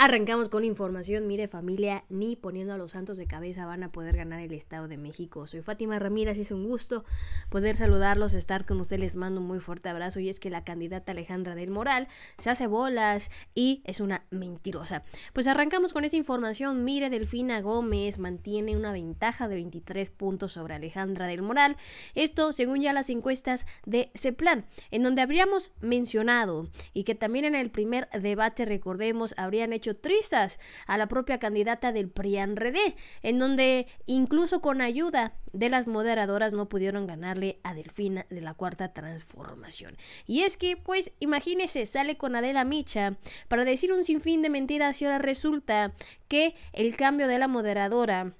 Arrancamos con información. Mire familia, ni poniendo a los santos de cabeza van a poder ganar el Estado de México. Soy Fátima Ramírez es un gusto poder saludarlos, estar con ustedes. Les mando un muy fuerte abrazo y es que la candidata Alejandra del Moral se hace bolas y es una mentirosa. Pues arrancamos con esa información. Mire, Delfina Gómez mantiene una ventaja de 23 puntos sobre Alejandra del Moral. Esto según ya las encuestas de CEPLAN, en donde habríamos mencionado y que también en el primer debate, recordemos, habrían hecho trizas a la propia candidata del PRIAN Redé, en donde incluso con ayuda de las moderadoras no pudieron ganarle a Delfina de la Cuarta Transformación. Y es que, pues, imagínese, sale con Adela Micha para decir un sinfín de mentiras y ahora resulta que el cambio de la moderadora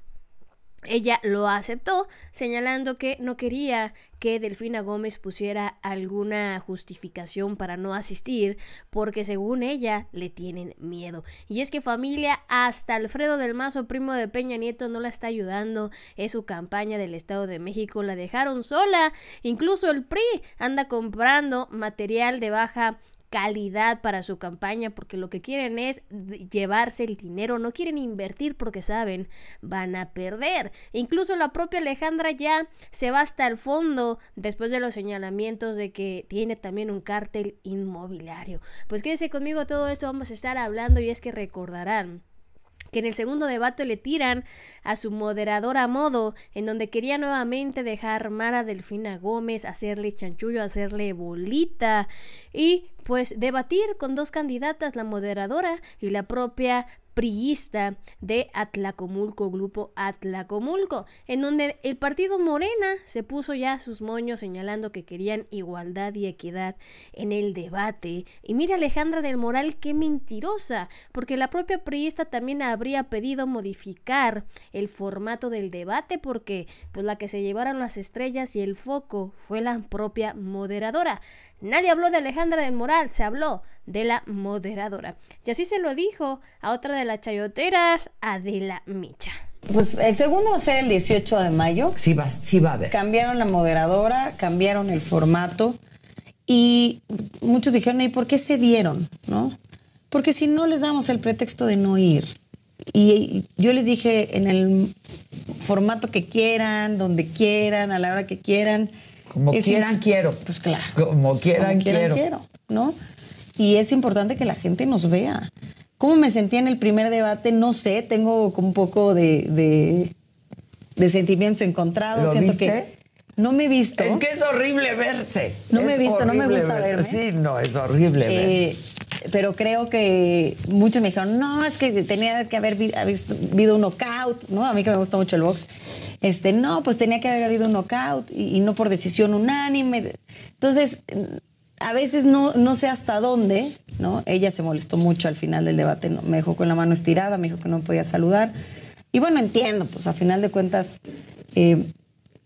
ella lo aceptó, señalando que no quería que Delfina Gómez pusiera alguna justificación para no asistir, porque según ella le tienen miedo. Y es que familia, hasta Alfredo del Mazo, primo de Peña Nieto, no la está ayudando, en su campaña del Estado de México, la dejaron sola, incluso el PRI anda comprando material de baja calidad para su campaña porque lo que quieren es llevarse el dinero, no quieren invertir porque saben van a perder. Incluso la propia Alejandra ya se va hasta el fondo después de los señalamientos de que tiene también un cártel inmobiliario. Pues quédense conmigo, todo esto vamos a estar hablando y es que recordarán que en el segundo debate le tiran a su moderadora modo, en donde quería nuevamente dejar Mara Delfina Gómez, hacerle chanchullo, hacerle bolita y pues debatir con dos candidatas, la moderadora y la propia priista de Atlacomulco, grupo Atlacomulco, en donde el partido Morena se puso ya sus moños señalando que querían igualdad y equidad en el debate. Y mira Alejandra del Moral, qué mentirosa, porque la propia priista también habría pedido modificar el formato del debate porque pues la que se llevaron las estrellas y el foco fue la propia moderadora. Nadie habló de Alejandra del Moral se habló de la moderadora. Y así se lo dijo a otra de las chayoteras, Adela Micha. Pues el segundo va a ser el 18 de mayo. Sí va, sí va a haber. Cambiaron la moderadora, cambiaron el formato y muchos dijeron, ¿y por qué se dieron? ¿No? Porque si no les damos el pretexto de no ir. Y yo les dije en el formato que quieran, donde quieran, a la hora que quieran. Como quieran, quiero. Pues claro. Como quieran, Como quieran quiero. ¿no? Y es importante que la gente nos vea. ¿Cómo me sentí en el primer debate? No sé, tengo un poco de, de, sentimientos encontrados. Siento que no me he visto. Es que es horrible verse. No me he visto, no me gusta verse. Sí, no, es horrible eh, verse. Pero creo que muchos me dijeron, no, es que tenía que haber habido un knockout, ¿no? A mí que me gusta mucho el box. Este, no, pues tenía que haber habido un knockout y, y no por decisión unánime. Entonces, a veces no, no sé hasta dónde, ¿no? Ella se molestó mucho al final del debate, me dejó con la mano estirada, me dijo que no podía saludar. Y bueno, entiendo, pues a final de cuentas, eh,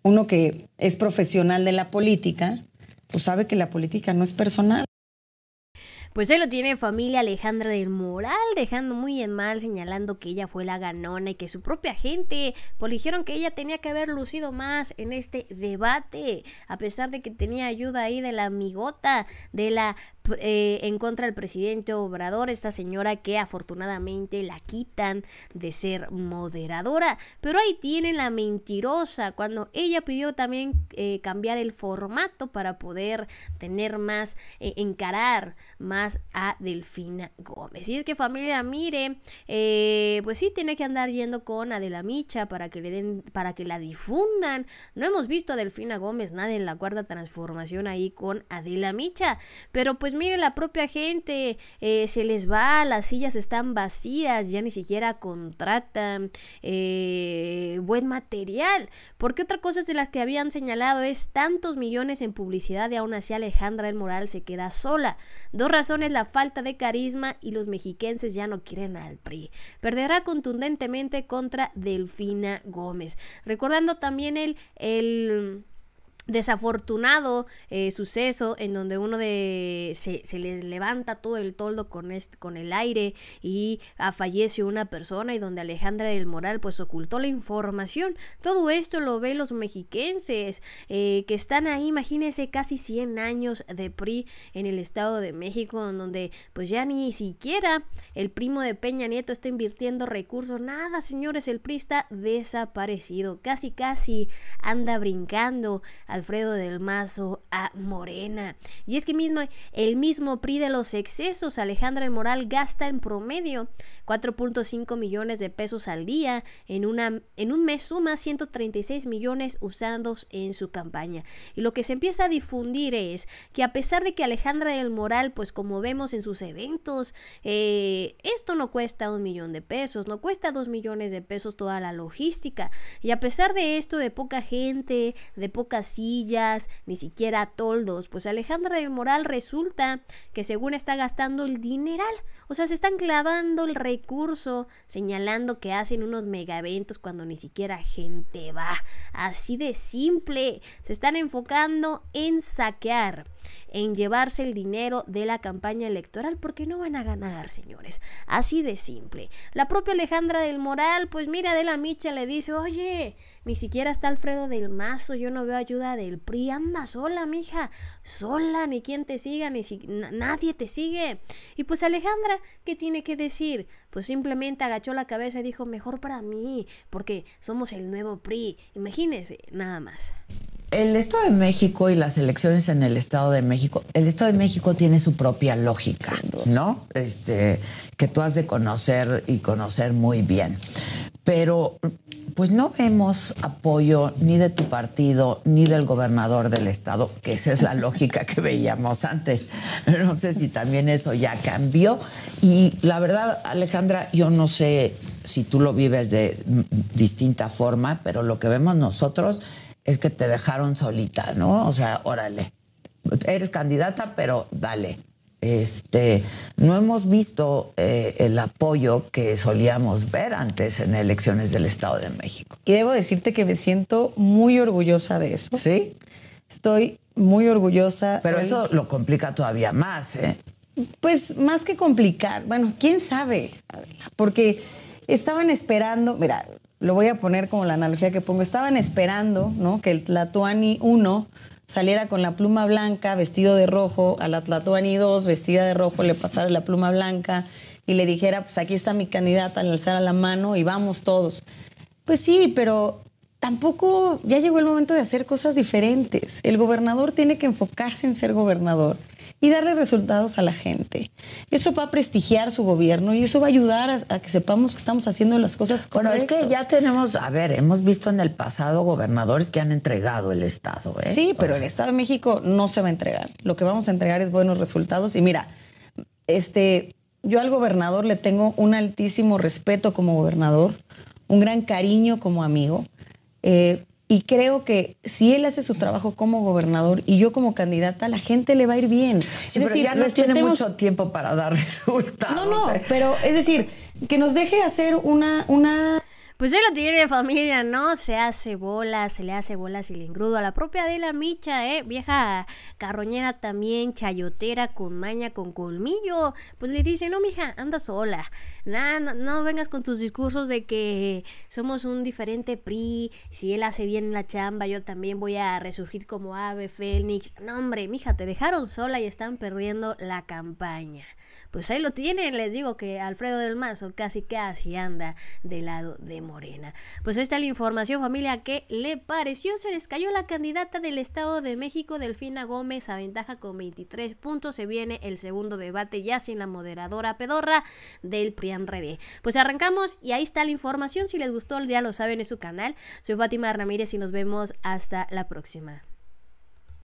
uno que es profesional de la política, pues sabe que la política no es personal. Pues ahí lo tiene familia Alejandra del Moral, dejando muy en mal, señalando que ella fue la ganona y que su propia gente, pues dijeron que ella tenía que haber lucido más en este debate, a pesar de que tenía ayuda ahí de la amigota, de la eh, en contra del presidente Obrador, esta señora que afortunadamente la quitan de ser moderadora. Pero ahí tienen la mentirosa, cuando ella pidió también eh, cambiar el formato para poder tener más, eh, encarar más a Delfina Gómez. Y es que familia, mire, eh, pues sí tiene que andar yendo con Adela Micha para que le den, para que la difundan. No hemos visto a Delfina Gómez, nada en la cuarta transformación ahí con Adela Micha, pero pues pues la propia gente, eh, se les va, las sillas están vacías, ya ni siquiera contratan eh, buen material. Porque otra cosa es de las que habían señalado es tantos millones en publicidad y aún así Alejandra El Moral se queda sola. Dos razones, la falta de carisma y los mexiquenses ya no quieren al PRI. Perderá contundentemente contra Delfina Gómez. Recordando también el... el desafortunado eh, suceso en donde uno de se, se, les levanta todo el toldo con con el aire y ah, fallece una persona y donde Alejandra del Moral pues ocultó la información todo esto lo ve los mexiquenses eh, que están ahí imagínense casi 100 años de PRI en el estado de México en donde pues ya ni siquiera el primo de Peña Nieto está invirtiendo recursos nada señores el PRI está desaparecido casi casi anda brincando Alfredo del Mazo a Morena. Y es que mismo el mismo PRI de los excesos, Alejandra del Moral gasta en promedio 4.5 millones de pesos al día en una en un mes suma 136 millones usados en su campaña. Y lo que se empieza a difundir es que a pesar de que Alejandra del Moral, pues como vemos en sus eventos, eh, esto no cuesta un millón de pesos, no cuesta dos millones de pesos toda la logística. Y a pesar de esto, de poca gente, de pocas ni siquiera toldos. Pues Alejandra del Moral resulta que según está gastando el dineral. O sea, se están clavando el recurso, señalando que hacen unos megaventos cuando ni siquiera gente va. Así de simple. Se están enfocando en saquear, en llevarse el dinero de la campaña electoral porque no van a ganar, señores. Así de simple. La propia Alejandra del Moral, pues mira, de la Micha le dice, oye, ni siquiera está Alfredo del Mazo, yo no veo ayuda del PRI, anda sola, mija, sola, ni quien te siga, ni nadie te sigue. Y pues Alejandra, ¿qué tiene que decir? Pues simplemente agachó la cabeza y dijo, mejor para mí, porque somos el nuevo PRI. imagínese, nada más. El Estado de México y las elecciones en el Estado de México, el Estado de México tiene su propia lógica, ¿no? Este, que tú has de conocer y conocer muy bien. Pero pues no vemos apoyo ni de tu partido ni del gobernador del estado, que esa es la lógica que veíamos antes. No sé si también eso ya cambió. Y la verdad, Alejandra, yo no sé si tú lo vives de distinta forma, pero lo que vemos nosotros es que te dejaron solita, ¿no? O sea, órale, eres candidata, pero dale. Este, no hemos visto eh, el apoyo que solíamos ver antes en elecciones del Estado de México. Y debo decirte que me siento muy orgullosa de eso. Sí. Estoy muy orgullosa. Pero eso lo complica todavía más, ¿eh? Pues más que complicar, bueno, quién sabe, porque estaban esperando, mira, lo voy a poner como la analogía que pongo, estaban esperando ¿no? que el Tlatuani 1 saliera con la pluma blanca, vestido de rojo, a la Tlatuani 2 vestida de rojo le pasara la pluma blanca y le dijera, pues aquí está mi candidata, le alzara la mano y vamos todos. Pues sí, pero tampoco ya llegó el momento de hacer cosas diferentes. El gobernador tiene que enfocarse en ser gobernador y darle resultados a la gente. Eso va a prestigiar su gobierno y eso va a ayudar a, que sepamos que estamos haciendo las cosas correctas. Bueno, es que ya tenemos, a ver, hemos visto en el pasado gobernadores que han entregado el Estado. ¿eh? Sí, pero el Estado de México no se va a entregar. Lo que vamos a entregar es buenos resultados. Y mira, este, yo al gobernador le tengo un altísimo respeto como gobernador, un gran cariño como amigo. Eh, y creo que si él hace su trabajo como gobernador y yo como candidata, la gente le va a ir bien. Sí, pero ya no tiene mucho tiempo para dar resultados. No, no, ¿eh? pero es decir, que nos deje hacer una, una pues él lo tiene familia, ¿no? Se hace bolas, se le hace bolas y le engrudo a la propia de la Micha, ¿eh? Vieja carroñera también, chayotera, con maña, con colmillo. Pues le dice, no, mija, anda sola. no, no vengas con tus discursos de que somos un diferente PRI. Si él hace bien la chamba, yo también voy a resurgir como ave fénix. No, hombre, mija, te dejaron sola y están perdiendo la campaña. Pues ahí lo tienen, les digo que Alfredo del Mazo casi casi anda del lado de Morena. Pues esta está la información, familia. ¿Qué le pareció? Se les cayó la candidata del Estado de México, Delfina Gómez, a ventaja con 23 puntos. Se viene el segundo debate ya sin la moderadora pedorra del Prian Pues arrancamos y ahí está la información. Si les gustó, ya lo saben, es su canal. Soy Fátima Ramírez y nos vemos hasta la próxima.